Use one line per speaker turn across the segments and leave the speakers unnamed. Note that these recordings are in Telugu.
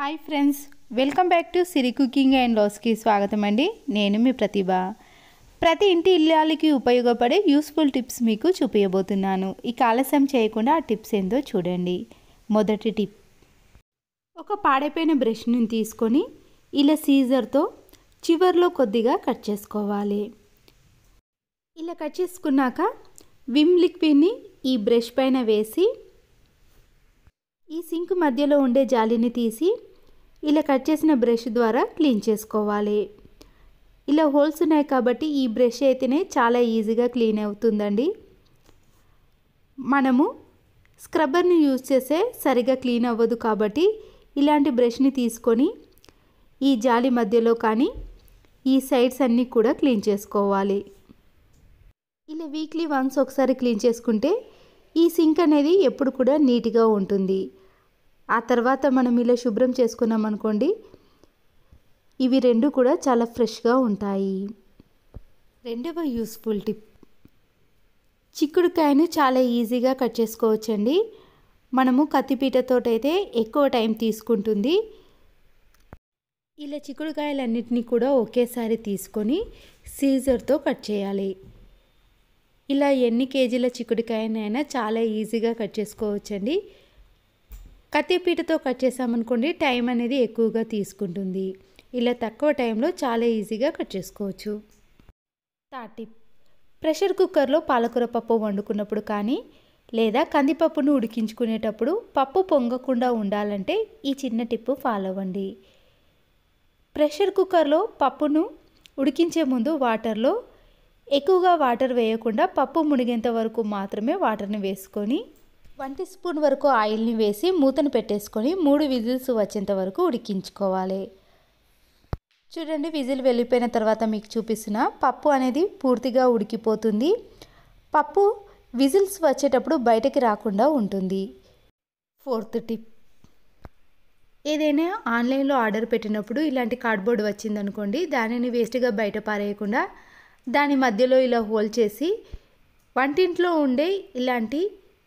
hi friends welcome back to Siri cooking and లాస్కి స్వాగతం అండి నేను మీ ప్రతిభ ప్రతి ఇంటి ఇల్లాలకి ఉపయోగపడే యూస్ఫుల్ టిప్స్ మీకు చూపించబోతున్నాను ఇక ఆలస్యం చేయకుండా ఆ టిప్స్ ఏందో చూడండి మొదటి టిప్ ఒక పాడైపోయిన బ్రష్ని తీసుకొని ఇలా సీజర్తో చివర్లో కొద్దిగా కట్ చేసుకోవాలి ఇలా కట్ చేసుకున్నాక విమ్ లిక్విడ్ని ఈ బ్రష్ పైన వేసి ఈ సింక్ మధ్యలో ఉండే జాలిని తీసి ఇలా కట్ చేసిన బ్రష్ ద్వారా క్లీన్ చేసుకోవాలి ఇలా హోల్స్ ఉన్నాయి కాబట్టి ఈ బ్రష్ అయితేనే చాలా ఈజీగా క్లీన్ అవుతుందండి మనము స్క్రబ్బర్ని యూజ్ చేస్తే సరిగా క్లీన్ అవ్వదు కాబట్టి ఇలాంటి బ్రష్ని తీసుకొని ఈ జాలి మధ్యలో కానీ ఈ సైడ్స్ అన్నీ కూడా క్లీన్ చేసుకోవాలి ఇలా వీక్లీ వన్స్ ఒకసారి క్లీన్ చేసుకుంటే ఈ సింక్ అనేది ఎప్పుడు కూడా నీట్గా ఉంటుంది ఆ తర్వాత మనం ఇలా శుభ్రం చేసుకున్నాం అనుకోండి ఇవి రెండు కూడా చాలా ఫ్రెష్గా ఉంటాయి రెండవ యూస్ఫుల్ టిప్ చిక్కుడుకాయను చాలా ఈజీగా కట్ చేసుకోవచ్చండి మనము కత్తిపీటతో అయితే ఎక్కువ టైం తీసుకుంటుంది ఇలా చిక్కుడుకాయలన్నింటినీ కూడా ఒకేసారి తీసుకొని సీజర్తో కట్ చేయాలి ఇలా ఎన్ని కేజీల చిక్కుడుకాయనైనా చాలా ఈజీగా కట్ చేసుకోవచ్చండి కత్తిపీటతో కట్ చేసామనుకోండి టైం అనేది ఎక్కువగా తీసుకుంటుంది ఇలా తక్కువ టైంలో చాలా ఈజీగా కట్ చేసుకోవచ్చు తాటి ప్రెషర్ కుక్కర్లో పాలకూర పప్పు వండుకున్నప్పుడు కానీ లేదా కందిపప్పును ఉడికించుకునేటప్పుడు పప్పు పొంగకుండా ఉండాలంటే ఈ చిన్న టిప్పు ఫాలో అవ్వండి ప్రెషర్ కుక్కర్లో పప్పును ఉడికించే ముందు వాటర్లో ఎక్కువగా వాటర్ వేయకుండా పప్పు మునిగేంత వరకు మాత్రమే వాటర్ని వేసుకొని వన్ టీ స్పూన్ వరకు ఆయిల్ని వేసి మూతను పెట్టేసుకొని మూడు విజిల్స్ వచ్చేంత వరకు ఉడికించుకోవాలి చూడండి విజిల్ వెళ్ళిపోయిన తర్వాత మీకు చూపిస్తున్న పప్పు అనేది పూర్తిగా ఉడికిపోతుంది పప్పు విజిల్స్ వచ్చేటప్పుడు బయటకి రాకుండా ఉంటుంది ఫోర్త్ టిప్ ఏదైనా ఆన్లైన్లో ఆర్డర్ పెట్టినప్పుడు ఇలాంటి కార్డ్బోర్డ్ వచ్చిందనుకోండి దానిని వేస్ట్గా బయట పారేయకుండా దాని మధ్యలో ఇలా హోల్ చేసి వంటింట్లో ఉండే ఇలాంటి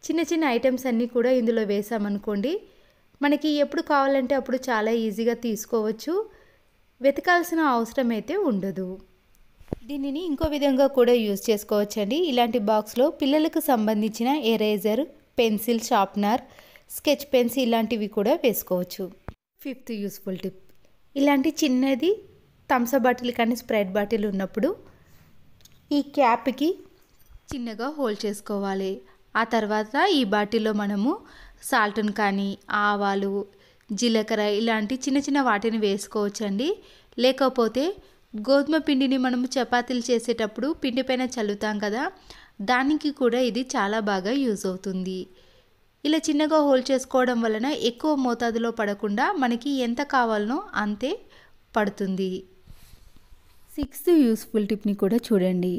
చిన్న చిన్న ఐటమ్స్ అన్నీ కూడా ఇందులో వేసామనుకోండి మనకి ఎప్పుడు కావాలంటే అప్పుడు చాలా ఈజీగా తీసుకోవచ్చు వెతకాల్సిన అవసరం అయితే ఉండదు దీనిని ఇంకో విధంగా కూడా యూజ్ చేసుకోవచ్చండి ఇలాంటి బాక్స్లో పిల్లలకు సంబంధించిన eraser pencil sharpener sketch pens ఇలాంటివి కూడా వేసుకోవచ్చు ఫిఫ్త్ యూస్ఫుల్ టిప్ ఇలాంటి చిన్నది థమ్సప్ బాటిల్ కానీ స్ప్రైట్ బాటిల్ ఉన్నప్పుడు ఈ క్యాప్కి చిన్నగా హోల్డ్ చేసుకోవాలి ఆ తర్వాత ఈ బాటిల్లో మనము సాల్ట్ని కానీ ఆవాలు జీలకర్ర ఇలాంటి చిన్న చిన్న వాటిని వేసుకోవచ్చండి లేకపోతే గోధుమ పిండిని మనం చపాతీలు చేసేటప్పుడు పిండి పైన చల్లుతాం కదా దానికి కూడా ఇది చాలా బాగా యూజ్ అవుతుంది ఇలా చిన్నగా హోల్ చేసుకోవడం వలన ఎక్కువ మోతాదులో పడకుండా మనకి ఎంత కావాలనో అంతే పడుతుంది సిక్స్త్ యూస్ఫుల్ టిప్ని కూడా చూడండి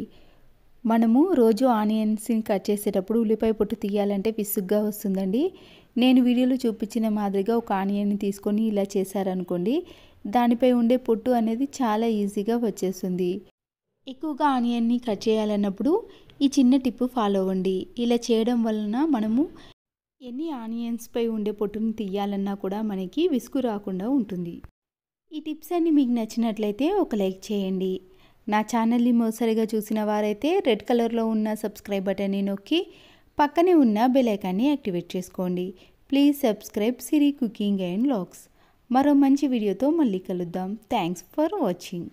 మనము రోజు ఆనియన్స్ని కట్ చేసేటప్పుడు ఉల్లిపాయ పొట్టు తీయాలంటే విసుగ్గా వస్తుందండి నేను వీడియోలో చూపించిన మాదిరిగా ఒక ఆనియన్ని తీసుకొని ఇలా చేశారనుకోండి దానిపై ఉండే పొట్టు అనేది చాలా ఈజీగా వచ్చేస్తుంది ఎక్కువగా ఆనియన్ని కట్ చేయాలన్నప్పుడు ఈ చిన్న టిప్పు ఫాలో అవ్వండి ఇలా చేయడం వలన మనము ఎన్ని ఆనియన్స్పై ఉండే పొట్టును తీయాలన్నా కూడా మనకి విసుగు రాకుండా ఉంటుంది ఈ టిప్స్ అన్నీ మీకు నచ్చినట్లయితే ఒక లైక్ చేయండి నా ఛానల్ని మోసరిగా చూసిన వారైతే రెడ్ కలర్లో ఉన్న సబ్స్క్రైబ్ బటన్ని నొక్కి పక్కనే ఉన్న బెలైకాన్ని యాక్టివేట్ చేసుకోండి please subscribe Siri cooking and లాక్స్ మరో మంచి వీడియోతో మళ్ళీ కలుద్దాం థ్యాంక్స్ ఫర్ వాచింగ్